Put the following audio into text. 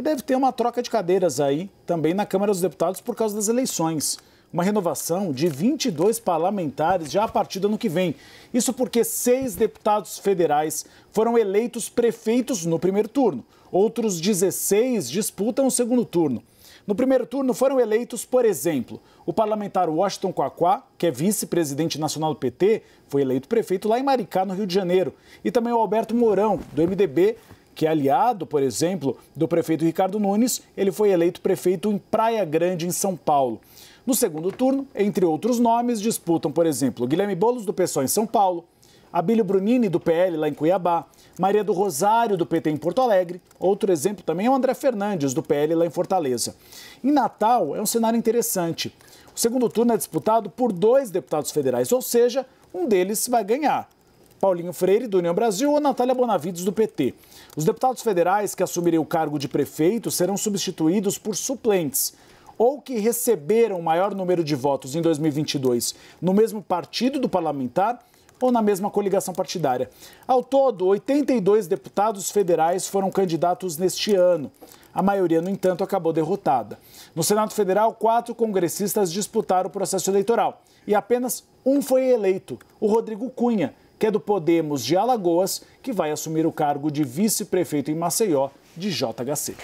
E deve ter uma troca de cadeiras aí também na Câmara dos Deputados por causa das eleições. Uma renovação de 22 parlamentares já a partir do ano que vem. Isso porque seis deputados federais foram eleitos prefeitos no primeiro turno. Outros 16 disputam o segundo turno. No primeiro turno foram eleitos, por exemplo, o parlamentar Washington Quaquá, que é vice-presidente nacional do PT, foi eleito prefeito lá em Maricá, no Rio de Janeiro, e também o Alberto Mourão, do MDB, que é aliado, por exemplo, do prefeito Ricardo Nunes, ele foi eleito prefeito em Praia Grande, em São Paulo. No segundo turno, entre outros nomes, disputam, por exemplo, Guilherme Bolos do PSOL em São Paulo, Abílio Brunini do PL lá em Cuiabá, Maria do Rosário do PT em Porto Alegre. Outro exemplo também é o André Fernandes do PL lá em Fortaleza. Em Natal é um cenário interessante. O segundo turno é disputado por dois deputados federais, ou seja, um deles vai ganhar. Paulinho Freire, do União Brasil, ou Natália Bonavides, do PT. Os deputados federais que assumirem o cargo de prefeito serão substituídos por suplentes ou que receberam maior número de votos em 2022 no mesmo partido do parlamentar ou na mesma coligação partidária. Ao todo, 82 deputados federais foram candidatos neste ano. A maioria, no entanto, acabou derrotada. No Senado Federal, quatro congressistas disputaram o processo eleitoral e apenas um foi eleito, o Rodrigo Cunha, que é do Podemos de Alagoas, que vai assumir o cargo de vice-prefeito em Maceió de JHC.